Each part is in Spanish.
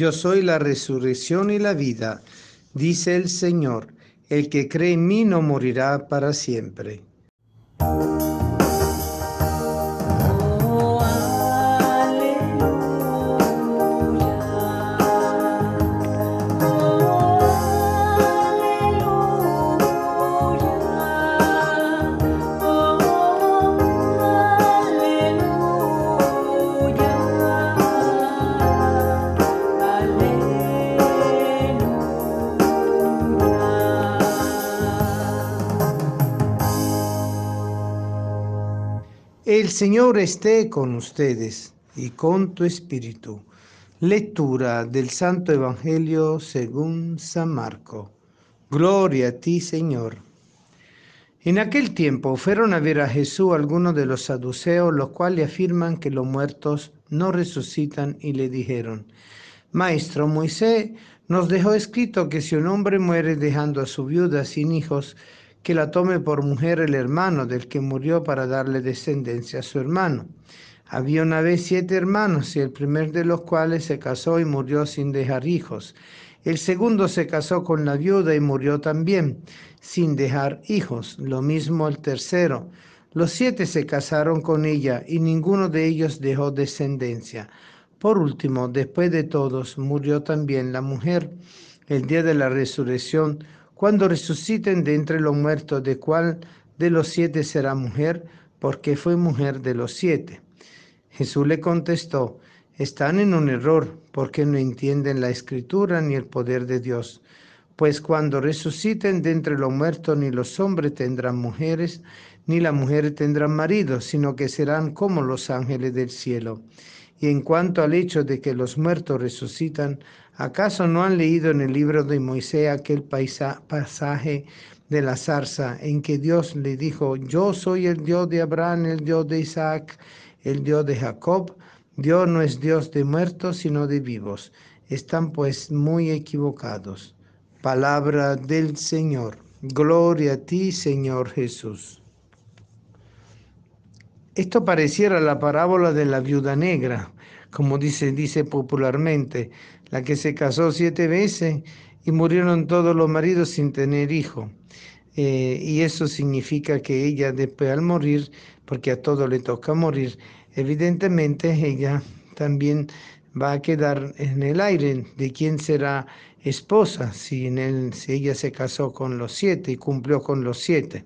Yo soy la resurrección y la vida, dice el Señor. El que cree en mí no morirá para siempre. El Señor esté con ustedes y con tu espíritu. Lectura del Santo Evangelio según San Marco. Gloria a ti, Señor. En aquel tiempo fueron a ver a Jesús algunos de los saduceos, los cuales afirman que los muertos no resucitan, y le dijeron, Maestro Moisés nos dejó escrito que si un hombre muere dejando a su viuda sin hijos, que la tome por mujer el hermano del que murió para darle descendencia a su hermano. Había una vez siete hermanos y el primer de los cuales se casó y murió sin dejar hijos. El segundo se casó con la viuda y murió también, sin dejar hijos. Lo mismo el tercero. Los siete se casaron con ella y ninguno de ellos dejó descendencia. Por último, después de todos, murió también la mujer. El día de la resurrección cuando resuciten de entre los muertos, de cuál de los siete será mujer, porque fue mujer de los siete. Jesús le contestó, están en un error, porque no entienden la escritura ni el poder de Dios. Pues cuando resuciten de entre los muertos, ni los hombres tendrán mujeres, ni las mujeres tendrán maridos, sino que serán como los ángeles del cielo. Y en cuanto al hecho de que los muertos resucitan, ¿acaso no han leído en el libro de Moisés aquel pasaje de la zarza en que Dios le dijo, yo soy el Dios de Abraham, el Dios de Isaac, el Dios de Jacob? Dios no es Dios de muertos, sino de vivos. Están pues muy equivocados. Palabra del Señor. Gloria a ti, Señor Jesús. Esto pareciera la parábola de la viuda negra, como dice, dice popularmente, la que se casó siete veces y murieron todos los maridos sin tener hijo. Eh, y eso significa que ella después al morir, porque a todo le toca morir, evidentemente ella también va a quedar en el aire de quién será esposa, si, en si ella se casó con los siete y cumplió con los siete.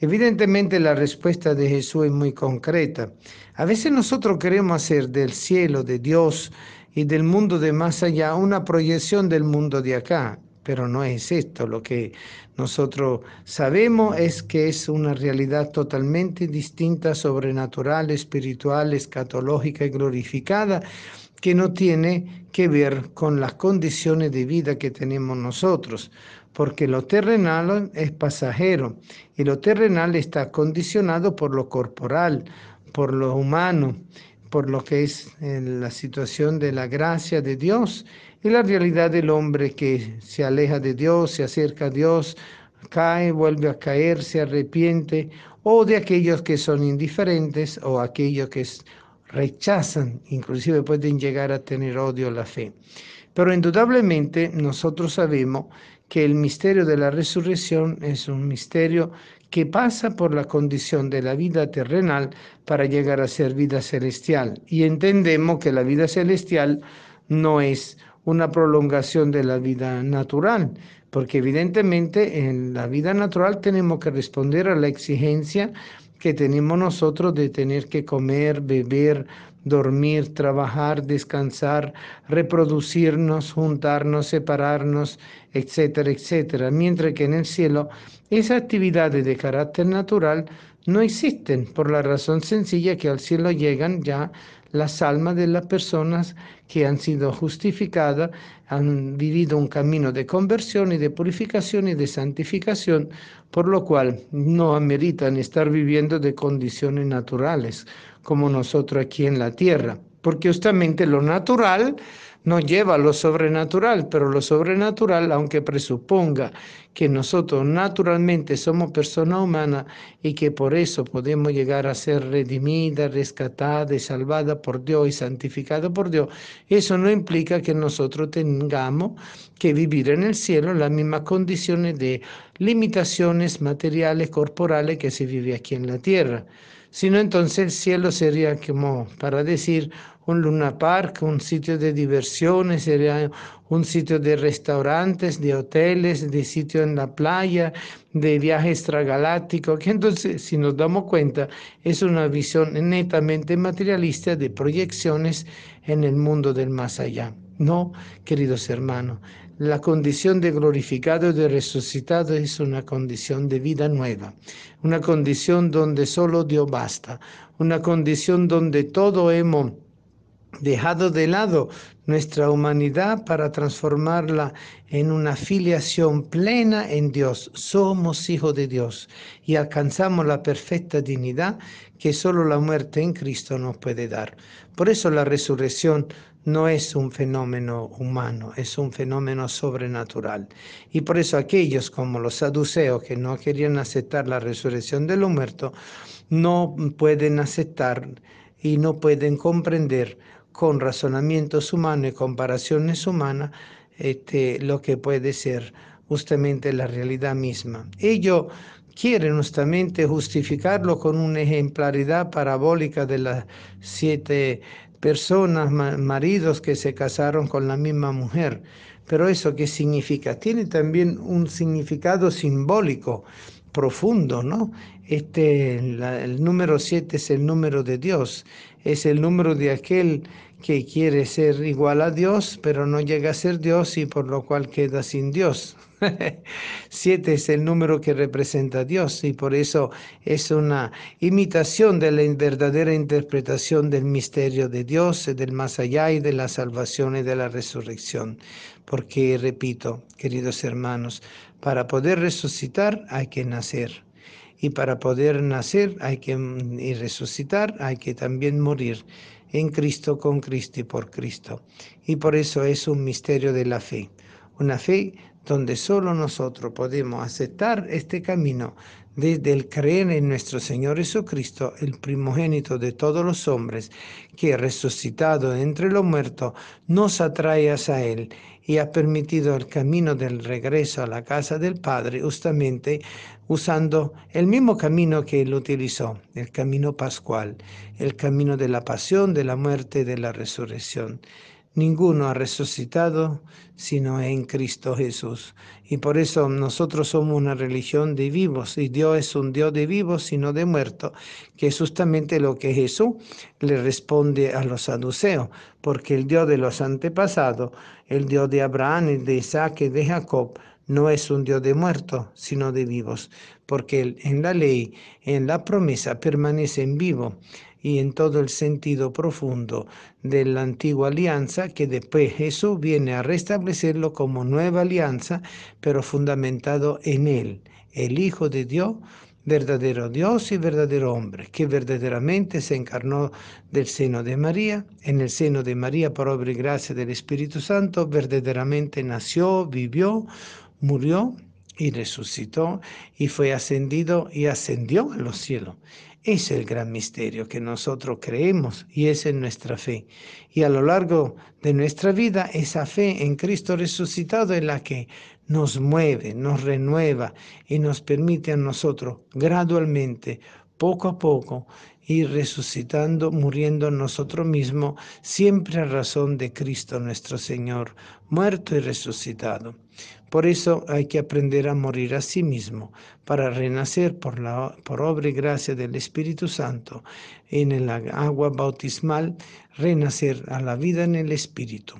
Evidentemente la respuesta de Jesús es muy concreta. A veces nosotros queremos hacer del cielo, de Dios y del mundo de más allá una proyección del mundo de acá, pero no es esto. Lo que nosotros sabemos es que es una realidad totalmente distinta, sobrenatural, espiritual, escatológica y glorificada, que no tiene que ver con las condiciones de vida que tenemos nosotros porque lo terrenal es pasajero y lo terrenal está condicionado por lo corporal, por lo humano, por lo que es eh, la situación de la gracia de Dios y la realidad del hombre que se aleja de Dios, se acerca a Dios, cae, vuelve a caer, se arrepiente, o de aquellos que son indiferentes o aquellos que rechazan, inclusive pueden llegar a tener odio a la fe. Pero indudablemente nosotros sabemos que el misterio de la resurrección es un misterio que pasa por la condición de la vida terrenal para llegar a ser vida celestial. Y entendemos que la vida celestial no es una prolongación de la vida natural, porque evidentemente en la vida natural tenemos que responder a la exigencia que tenemos nosotros de tener que comer, beber, dormir, trabajar, descansar, reproducirnos, juntarnos, separarnos, etcétera, etcétera. Mientras que en el cielo, esas actividades de carácter natural no existen por la razón sencilla que al cielo llegan ya las almas de las personas que han sido justificadas, han vivido un camino de conversión y de purificación y de santificación, por lo cual no ameritan estar viviendo de condiciones naturales como nosotros aquí en la tierra, porque justamente lo natural no lleva lo sobrenatural, pero lo sobrenatural, aunque presuponga que nosotros naturalmente somos persona humana y que por eso podemos llegar a ser redimida, rescatada y salvada por Dios y santificada por Dios, eso no implica que nosotros tengamos que vivir en el cielo las mismas condiciones de limitaciones materiales, corporales que se vive aquí en la tierra. Sino entonces el cielo sería como para decir un Luna Park, un sitio de diversiones, un sitio de restaurantes, de hoteles, de sitio en la playa, de viaje extragaláctico. Que entonces, si nos damos cuenta, es una visión netamente materialista de proyecciones en el mundo del más allá. No, queridos hermanos, la condición de glorificado y de resucitado es una condición de vida nueva, una condición donde solo Dios basta, una condición donde todo hemos dejado de lado nuestra humanidad para transformarla en una filiación plena en Dios. Somos hijos de Dios y alcanzamos la perfecta dignidad que solo la muerte en Cristo nos puede dar. Por eso la resurrección no es un fenómeno humano, es un fenómeno sobrenatural. Y por eso aquellos como los saduceos que no querían aceptar la resurrección de los muertos, no pueden aceptar y no pueden comprender con razonamientos humanos y comparaciones humanas este, lo que puede ser justamente la realidad misma. Ellos quieren justamente justificarlo con una ejemplaridad parabólica de las siete personas, maridos que se casaron con la misma mujer. Pero eso qué significa? Tiene también un significado simbólico profundo, ¿no? Este, el número siete es el número de Dios es el número de aquel que quiere ser igual a Dios, pero no llega a ser Dios y por lo cual queda sin Dios. Siete es el número que representa a Dios y por eso es una imitación de la verdadera interpretación del misterio de Dios, del más allá y de la salvación y de la resurrección. Porque, repito, queridos hermanos, para poder resucitar hay que nacer y para poder nacer hay que mm, y resucitar, hay que también morir en Cristo, con Cristo y por Cristo. Y por eso es un misterio de la fe, una fe donde solo nosotros podemos aceptar este camino desde el creer en nuestro Señor Jesucristo, el primogénito de todos los hombres, que resucitado entre los muertos, nos atrae hacia Él y ha permitido el camino del regreso a la casa del Padre justamente usando el mismo camino que él utilizó, el camino pascual, el camino de la pasión, de la muerte, de la resurrección ninguno ha resucitado sino en Cristo Jesús. Y por eso nosotros somos una religión de vivos y Dios es un Dios de vivos y no de muertos, que es justamente lo que Jesús le responde a los saduceos, porque el Dios de los antepasados, el Dios de Abraham, el de Isaac y de Jacob, no es un Dios de muertos, sino de vivos, porque en la ley, en la promesa, permanece en vivo y en todo el sentido profundo de la antigua alianza, que después Jesús viene a restablecerlo como nueva alianza, pero fundamentado en Él, el Hijo de Dios, verdadero Dios y verdadero hombre, que verdaderamente se encarnó del seno de María, en el seno de María por obra y gracia del Espíritu Santo, verdaderamente nació, vivió, murió y resucitó y fue ascendido y ascendió a los cielos. Es el gran misterio que nosotros creemos y es en nuestra fe. Y a lo largo de nuestra vida, esa fe en Cristo resucitado es la que nos mueve, nos renueva y nos permite a nosotros gradualmente, poco a poco, ir resucitando, muriendo nosotros mismos, siempre a razón de Cristo nuestro Señor, muerto y resucitado. Por eso hay que aprender a morir a sí mismo para renacer por, la, obra y gracia del Espíritu Santo en el agua bautismal, renacer a la vida en el Espíritu.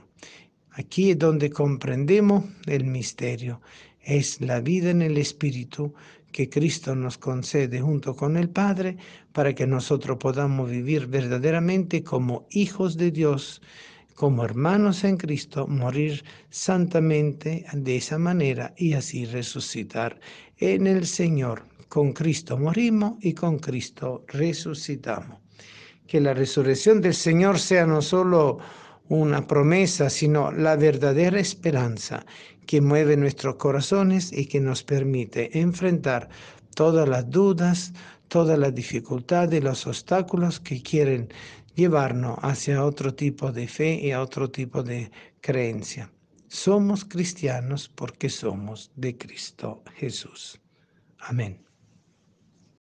Aquí es donde comprendemos el misterio. Es la vida en el Espíritu que Cristo nos concede junto con el Padre para que nosotros podamos vivir verdaderamente como hijos de Dios como hermanos en Cristo, morir santamente de esa manera y así resucitar en el Señor. Con Cristo morimos y con Cristo resucitamos. Que la resurrección del Señor sea no solo una promesa, sino la verdadera esperanza que mueve nuestros corazones y que nos permite enfrentar todas las dudas, todas las dificultades, los obstáculos que quieren llevarnos hacia otro tipo de fe y a otro tipo de creencia. Somos cristianos porque somos de Cristo Jesús. Amén.